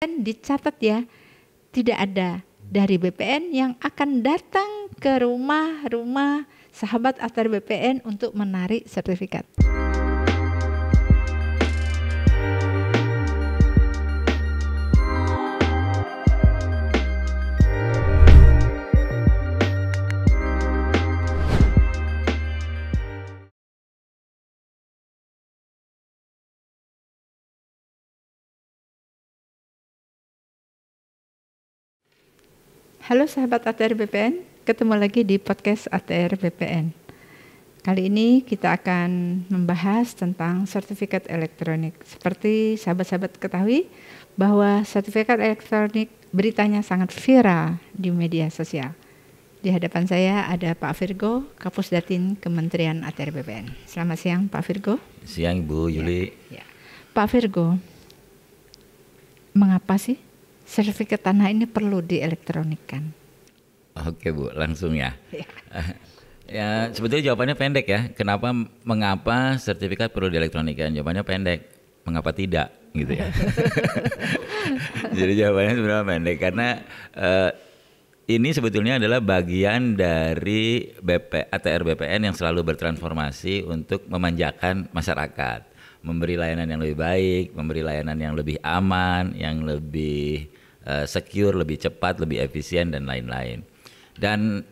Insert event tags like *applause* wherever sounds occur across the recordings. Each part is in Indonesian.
kan dicatat ya, tidak ada dari BPN yang akan datang ke rumah-rumah sahabat atar BPN untuk menarik sertifikat. Halo sahabat ATR BPN, ketemu lagi di podcast ATR BPN. Kali ini kita akan membahas tentang sertifikat elektronik. Seperti sahabat-sahabat ketahui bahwa sertifikat elektronik beritanya sangat viral di media sosial. Di hadapan saya ada Pak Virgo, Kapus Datin Kementerian ATR BPN. Selamat siang Pak Virgo. Siang Ibu Yuli. Ya, ya. Pak Virgo, mengapa sih sertifikat tanah ini perlu dielektronikan. Oke Bu, langsung ya. Iya. *laughs* ya. sebetulnya jawabannya pendek ya. Kenapa, mengapa sertifikat perlu dielektronikan? Jawabannya pendek. Mengapa tidak? Gitu ya. *laughs* Jadi jawabannya sebenarnya pendek karena uh, ini sebetulnya adalah bagian dari BP, ATR BPN yang selalu bertransformasi untuk memanjakan masyarakat memberi layanan yang lebih baik, memberi layanan yang lebih aman, yang lebih uh, secure, lebih cepat, lebih efisien dan lain-lain. Dan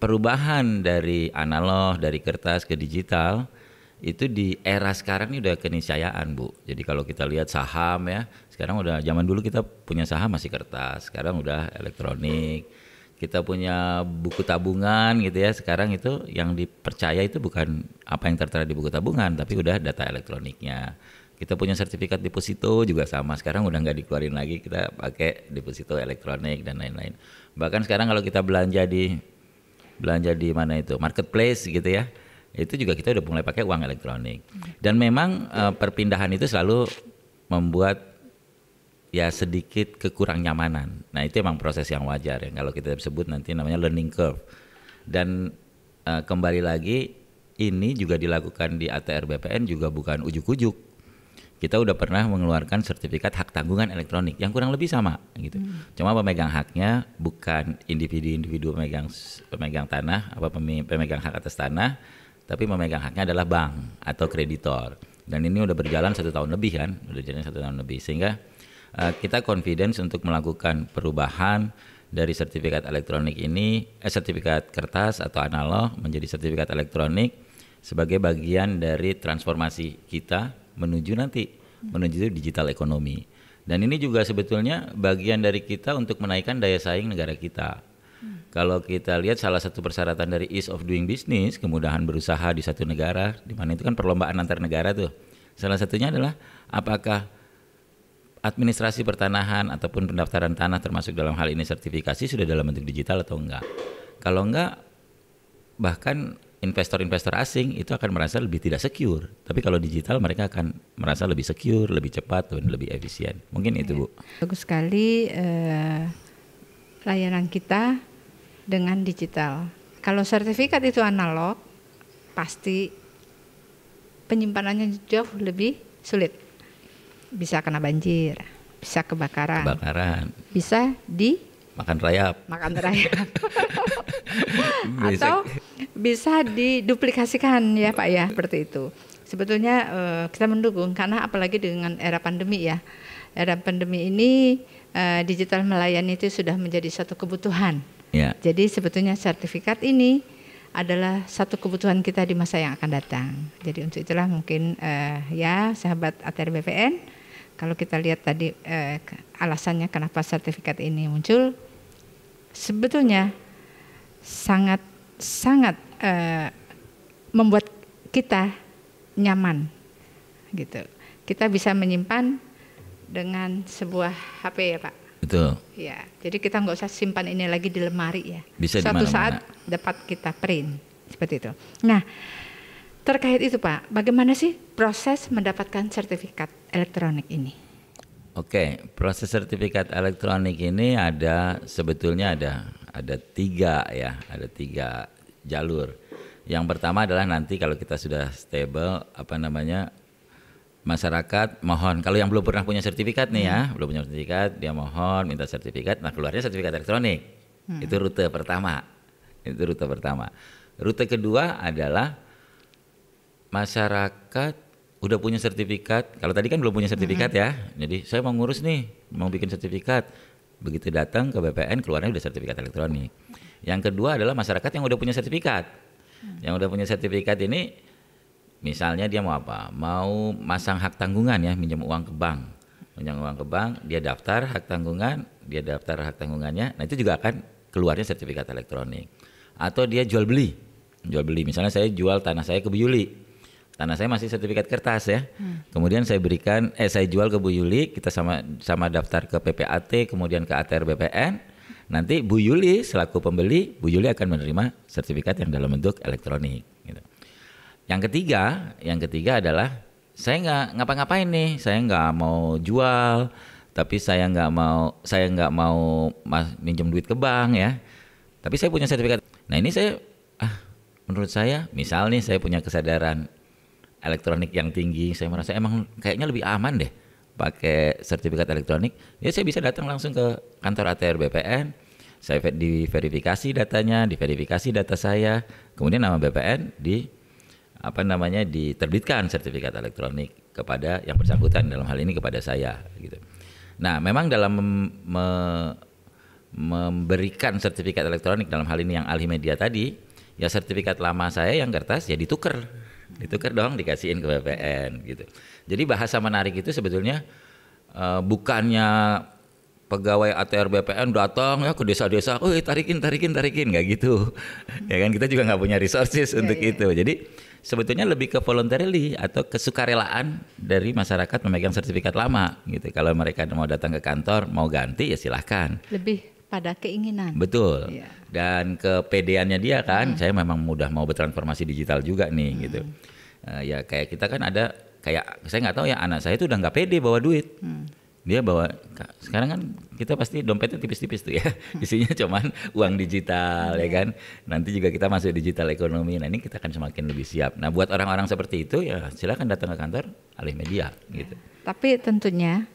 perubahan dari analog, dari kertas ke digital itu di era sekarang ini udah keniscayaan bu. Jadi kalau kita lihat saham ya, sekarang udah zaman dulu kita punya saham masih kertas, sekarang udah elektronik. Hmm kita punya buku tabungan gitu ya sekarang itu yang dipercaya itu bukan apa yang tertera di buku tabungan tapi udah data elektroniknya kita punya sertifikat deposito juga sama sekarang udah nggak dikeluarin lagi kita pakai deposito elektronik dan lain-lain bahkan sekarang kalau kita belanja di belanja di mana itu marketplace gitu ya itu juga kita udah mulai pakai uang elektronik dan memang eh, perpindahan itu selalu membuat ya sedikit kekurang nyamanan. Nah itu emang proses yang wajar ya kalau kita sebut nanti namanya learning curve. Dan uh, kembali lagi ini juga dilakukan di ATR BPN juga bukan ujuk-ujuk. Kita udah pernah mengeluarkan sertifikat hak tanggungan elektronik yang kurang lebih sama gitu. Hmm. Cuma pemegang haknya bukan individu-individu pemegang pemegang tanah apa pemegang hak atas tanah, tapi pemegang haknya adalah bank atau kreditor. Dan ini udah berjalan satu tahun lebih kan, udah jalan satu tahun lebih sehingga uh, kita confidence untuk melakukan perubahan dari sertifikat elektronik ini, eh, sertifikat kertas atau analog menjadi sertifikat elektronik sebagai bagian dari transformasi kita menuju nanti menuju digital ekonomi. Dan ini juga sebetulnya bagian dari kita untuk menaikkan daya saing negara kita. Hmm. Kalau kita lihat salah satu persyaratan dari ease of doing business, kemudahan berusaha di satu negara, di mana itu kan perlombaan antar negara tuh. Salah satunya adalah apakah administrasi pertanahan ataupun pendaftaran tanah termasuk dalam hal ini sertifikasi sudah dalam bentuk digital atau enggak. Kalau enggak bahkan investor-investor asing itu akan merasa lebih tidak secure. Tapi kalau digital mereka akan merasa lebih secure, lebih cepat dan lebih efisien. Mungkin itu, iya. Bu. Bagus sekali eh, layanan kita dengan digital. Kalau sertifikat itu analog pasti penyimpanannya jauh lebih sulit bisa kena banjir, bisa kebakaran, kebakaran. bisa di makan rayap, makan rayap, *laughs* atau bisa diduplikasikan ya Pak ya seperti itu. Sebetulnya eh, kita mendukung karena apalagi dengan era pandemi ya, era pandemi ini eh, digital melayani itu sudah menjadi satu kebutuhan. Ya. Jadi sebetulnya sertifikat ini adalah satu kebutuhan kita di masa yang akan datang. Jadi untuk itulah mungkin uh, ya sahabat ATR BPN kalau kita lihat tadi eh, alasannya kenapa sertifikat ini muncul, sebetulnya sangat sangat eh, membuat kita nyaman, gitu. Kita bisa menyimpan dengan sebuah HP ya Pak. Betul. Ya, jadi kita nggak usah simpan ini lagi di lemari ya. Bisa Suatu saat dapat kita print seperti itu. Nah, Terkait itu Pak, bagaimana sih proses mendapatkan sertifikat elektronik ini? Oke, proses sertifikat elektronik ini ada sebetulnya ada ada tiga ya, ada tiga jalur. Yang pertama adalah nanti kalau kita sudah stable apa namanya masyarakat mohon kalau yang belum pernah punya sertifikat nih ya, hmm. ya, belum punya sertifikat dia mohon minta sertifikat, nah keluarnya sertifikat elektronik. Hmm. Itu rute pertama. Itu rute pertama. Rute kedua adalah masyarakat udah punya sertifikat. Kalau tadi kan belum punya sertifikat mm -hmm. ya. Jadi saya mau ngurus nih, mau bikin sertifikat. Begitu datang ke BPN keluarnya udah sertifikat elektronik. Yang kedua adalah masyarakat yang udah punya sertifikat. Hmm. Yang udah punya sertifikat ini misalnya dia mau apa? Mau masang hak tanggungan ya, minjem uang ke bank. minjam uang ke bank, dia daftar hak tanggungan, dia daftar hak tanggungannya. Nah, itu juga akan keluarnya sertifikat elektronik. Atau dia jual beli. Jual beli misalnya saya jual tanah saya ke Buyuli tanah saya masih sertifikat kertas ya. Hmm. Kemudian saya berikan, eh saya jual ke Bu Yuli, kita sama sama daftar ke PPAT, kemudian ke ATR BPN. Nanti Bu Yuli selaku pembeli, Bu Yuli akan menerima sertifikat yang dalam bentuk elektronik. Gitu. Yang ketiga, yang ketiga adalah saya nggak ngapa-ngapain nih, saya nggak mau jual, tapi saya nggak mau saya nggak mau mas, minjem duit ke bank ya. Tapi saya punya sertifikat. Nah ini saya, ah menurut saya, misal nih saya punya kesadaran, elektronik yang tinggi saya merasa emang kayaknya lebih aman deh pakai sertifikat elektronik ya saya bisa datang langsung ke kantor ATR BPN saya diverifikasi datanya diverifikasi data saya kemudian nama BPN di apa namanya diterbitkan sertifikat elektronik kepada yang bersangkutan dalam hal ini kepada saya gitu nah memang dalam me memberikan sertifikat elektronik dalam hal ini yang ahli media tadi ya sertifikat lama saya yang kertas ya ditukar ditukar dong dikasihin ke BPN gitu. Jadi bahasa menarik itu sebetulnya uh, bukannya pegawai ATR BPN datang ya ke desa-desa, oh iya, tarikin, tarikin, tarikin, nggak gitu, hmm. *laughs* ya kan kita juga nggak punya resources yeah, untuk yeah. itu. Jadi sebetulnya lebih ke voluntarily atau kesukarelaan dari masyarakat memegang sertifikat lama gitu. Kalau mereka mau datang ke kantor mau ganti ya silahkan. Lebih pada keinginan. Betul. Ya. Dan kepedeannya dia kan, hmm. saya memang mudah mau bertransformasi digital juga nih hmm. gitu. Uh, ya kayak kita kan ada kayak saya nggak tahu ya anak saya itu udah nggak pede bawa duit. Hmm. Dia bawa sekarang kan kita pasti dompetnya tipis-tipis tuh ya. Hmm. *laughs* Isinya cuman uang digital yeah. ya iya. kan. Nanti juga kita masuk digital ekonomi. Nah, ini kita akan semakin lebih siap. Nah, buat orang-orang seperti itu ya silakan datang ke kantor Alih Media iya. gitu. Tapi tentunya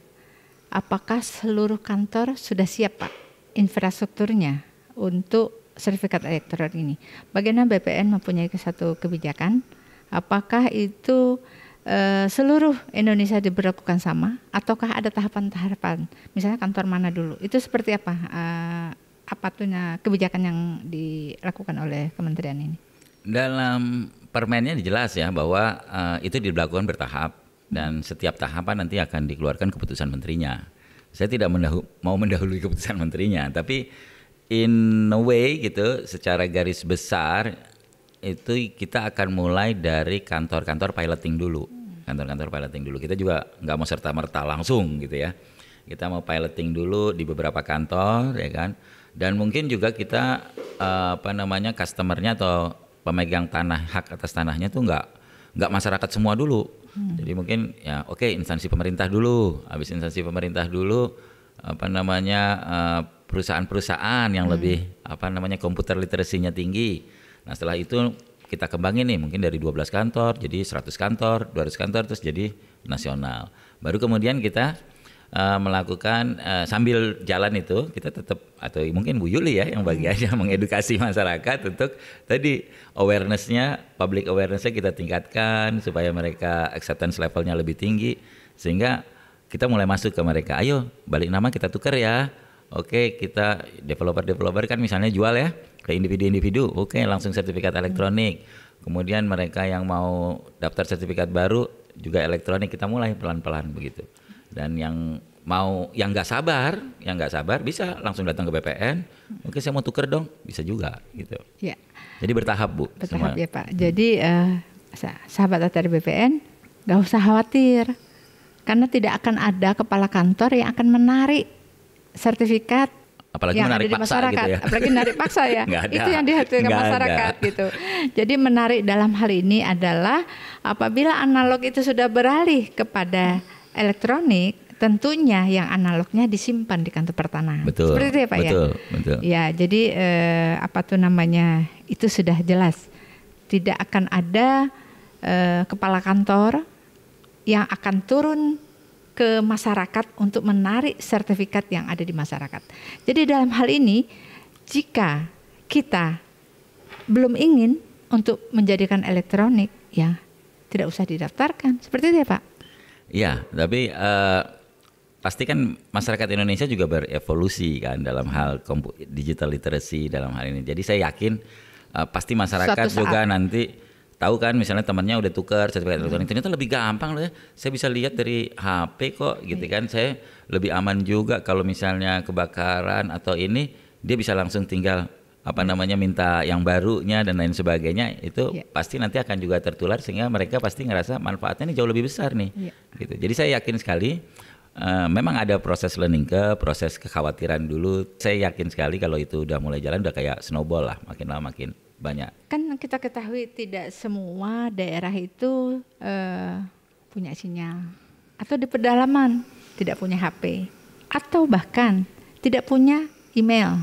apakah seluruh kantor sudah siap, Pak? infrastrukturnya untuk sertifikat elektoral ini. Bagaimana BPN mempunyai satu kebijakan? Apakah itu e, seluruh Indonesia diberlakukan sama, ataukah ada tahapan-tahapan? Misalnya kantor mana dulu? Itu seperti apa? E, apa tuh nah, kebijakan yang dilakukan oleh kementerian ini? Dalam permennya jelas ya bahwa e, itu diberlakukan bertahap dan setiap tahapan nanti akan dikeluarkan keputusan menterinya saya tidak mendahu, mau mendahului keputusan menterinya, tapi in a way gitu, secara garis besar itu kita akan mulai dari kantor-kantor piloting dulu, kantor-kantor piloting dulu. Kita juga nggak mau serta merta langsung gitu ya. Kita mau piloting dulu di beberapa kantor, ya kan. Dan mungkin juga kita eh, apa namanya customernya atau pemegang tanah hak atas tanahnya tuh nggak nggak masyarakat semua dulu Hmm. Jadi mungkin ya oke okay, instansi pemerintah dulu, habis instansi pemerintah dulu apa namanya eh, perusahaan-perusahaan yang hmm. lebih apa namanya komputer literasinya tinggi. Nah, setelah itu kita kembangin nih mungkin dari 12 kantor jadi 100 kantor, 200 kantor terus jadi nasional. Baru kemudian kita uh, melakukan uh, sambil jalan itu kita tetap atau mungkin Bu Yuli ya yang bagiannya hmm. *laughs* mengedukasi masyarakat untuk tadi awarenessnya public awarenessnya kita tingkatkan supaya mereka acceptance levelnya lebih tinggi sehingga kita mulai masuk ke mereka ayo balik nama kita tukar ya oke kita developer developer kan misalnya jual ya ke individu-individu oke langsung sertifikat hmm. elektronik kemudian mereka yang mau daftar sertifikat baru juga elektronik kita mulai pelan-pelan begitu dan yang mau yang nggak sabar, yang nggak sabar bisa langsung datang ke BPN. Mungkin saya mau tuker dong, bisa juga gitu. Ya. Jadi bertahap bu. Bertahap semua. ya pak. Jadi uh, sahabat dari BPN nggak usah khawatir karena tidak akan ada kepala kantor yang akan menarik sertifikat apalagi yang menarik ada paksa masyarakat, gitu ya. apalagi menarik paksa ya. *laughs* itu yang dihadirkan masyarakat ada. gitu. Jadi menarik dalam hal ini adalah apabila analog itu sudah beralih kepada elektronik tentunya yang analognya disimpan di kantor pertanahan. Betul. Seperti itu ya Pak ya? betul, ya. Betul. Ya, jadi eh, apa tuh namanya itu sudah jelas. Tidak akan ada eh, kepala kantor yang akan turun ke masyarakat untuk menarik sertifikat yang ada di masyarakat. Jadi dalam hal ini jika kita belum ingin untuk menjadikan elektronik ya tidak usah didaftarkan. Seperti itu ya Pak. Ya, tapi uh, pasti kan masyarakat Indonesia juga berevolusi kan dalam hal digital literacy dalam hal ini. Jadi saya yakin uh, pasti masyarakat juga nanti tahu kan misalnya temannya udah tukar sertifikat hmm. elektronik ternyata lebih gampang loh ya. Saya bisa lihat dari HP kok gitu kan. Saya lebih aman juga kalau misalnya kebakaran atau ini dia bisa langsung tinggal apa namanya minta yang barunya dan lain sebagainya itu yeah. pasti nanti akan juga tertular sehingga mereka pasti ngerasa manfaatnya ini jauh lebih besar nih yeah. gitu jadi saya yakin sekali uh, memang ada proses learning ke proses kekhawatiran dulu saya yakin sekali kalau itu udah mulai jalan udah kayak snowball lah makin lama makin banyak kan kita ketahui tidak semua daerah itu uh, punya sinyal atau di pedalaman tidak punya HP atau bahkan tidak punya email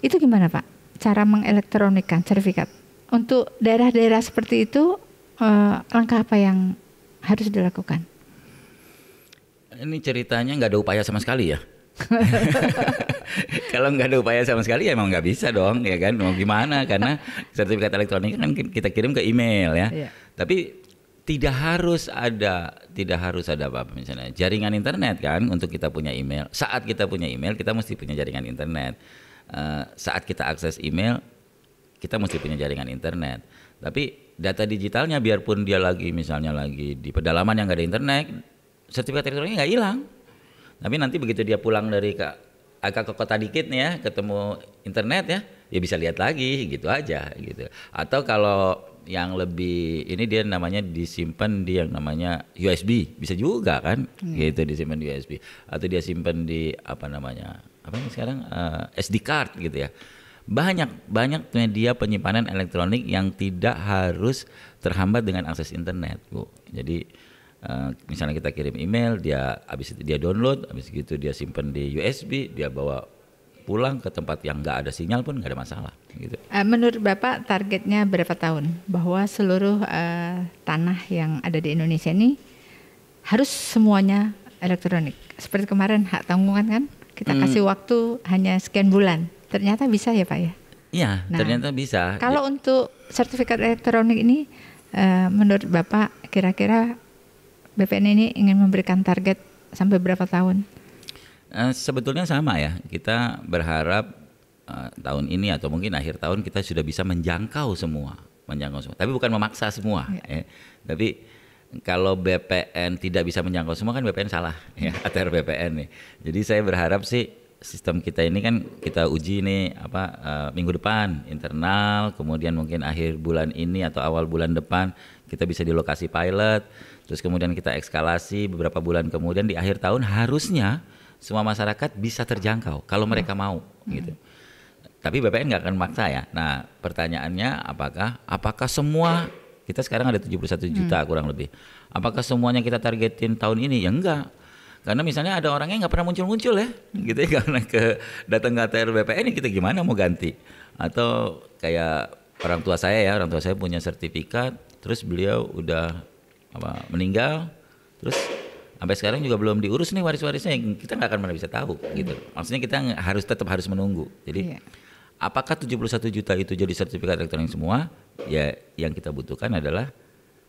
itu gimana Pak? Cara mengelektronikan sertifikat. Untuk daerah-daerah seperti itu eh, langkah apa yang harus dilakukan? Ini ceritanya nggak ada upaya sama sekali ya. *laughs* kalau nggak ada upaya sama sekali ya emang nggak bisa dong ya kan mau gimana karena sertifikat elektronik kan kita kirim ke email ya Iya. tapi tidak harus ada tidak harus ada apa, apa misalnya jaringan internet kan untuk kita punya email saat kita punya email kita mesti punya jaringan internet Eh, saat kita akses email kita mesti punya jaringan internet. Tapi data digitalnya biarpun dia lagi misalnya lagi di pedalaman yang nggak ada internet, sertifikat elektroniknya nggak hilang. Tapi nanti begitu dia pulang dari ke agak ke kota dikit nih ya, ketemu internet ya, ya bisa lihat lagi gitu aja gitu. Atau kalau yang lebih ini dia namanya disimpan di yang namanya USB bisa juga kan hmm. gitu disimpan di USB atau dia simpan di apa namanya apa yang sekarang uh, eh, SD card gitu ya banyak banyak media penyimpanan elektronik yang tidak harus terhambat dengan akses internet bu jadi uh, misalnya kita kirim email dia habis itu dia download habis gitu dia simpan di USB dia bawa pulang ke tempat yang nggak ada sinyal pun nggak ada masalah gitu. Eh, menurut bapak targetnya berapa tahun bahwa seluruh uh, tanah yang ada di Indonesia ini harus semuanya elektronik seperti kemarin hak tanggungan kan? Kita hmm. kasih waktu hanya sekian bulan. Ternyata bisa ya Pak ya? Iya, nah, ternyata bisa. Kalau ya. untuk sertifikat elektronik ini uh, menurut Bapak kira-kira BPN ini ingin memberikan target sampai berapa tahun? Uh, sebetulnya sama ya. Kita berharap uh, tahun ini atau mungkin akhir tahun kita sudah bisa menjangkau semua, menjangkau semua. Tapi bukan memaksa semua ya. ya. Tapi kalau BPN tidak bisa menjangkau semua kan BPN salah ya hmm. ATR BPN nih. Jadi saya berharap sih sistem kita ini kan kita uji nih apa uh, minggu depan internal, kemudian mungkin akhir bulan ini atau awal bulan depan kita bisa di lokasi pilot, terus kemudian kita ekskalasi beberapa bulan kemudian di akhir tahun harusnya semua masyarakat bisa terjangkau kalau hmm. mereka mau hmm. gitu. Tapi BPN nggak akan maksa ya. Nah pertanyaannya apakah apakah semua kita sekarang ada 71 hmm. juta hmm. kurang lebih. Apakah semuanya kita targetin tahun ini? Ya enggak. Karena misalnya ada orangnya nggak pernah muncul-muncul ya, *laughs* gitu ya karena ke datang ke ATR BPN ini ya kita gimana mau ganti? Atau kayak orang tua saya ya, orang tua saya punya sertifikat, terus beliau udah apa meninggal, terus sampai sekarang juga belum diurus nih waris-warisnya, kita nggak akan pernah bisa tahu gitu. Maksudnya kita harus tetap harus menunggu. Jadi yeah apakah 71 juta itu jadi sertifikat elektronik semua? Ya, yang kita butuhkan adalah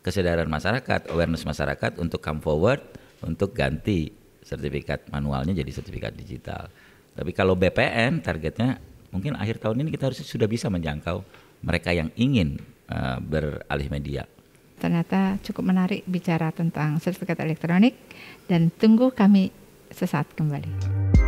kesadaran masyarakat, awareness masyarakat untuk come forward untuk ganti sertifikat manualnya jadi sertifikat digital. Tapi kalau BPN targetnya mungkin akhir tahun ini kita harus sudah bisa menjangkau mereka yang ingin uh, beralih media. Ternyata cukup menarik bicara tentang sertifikat elektronik dan tunggu kami sesaat kembali.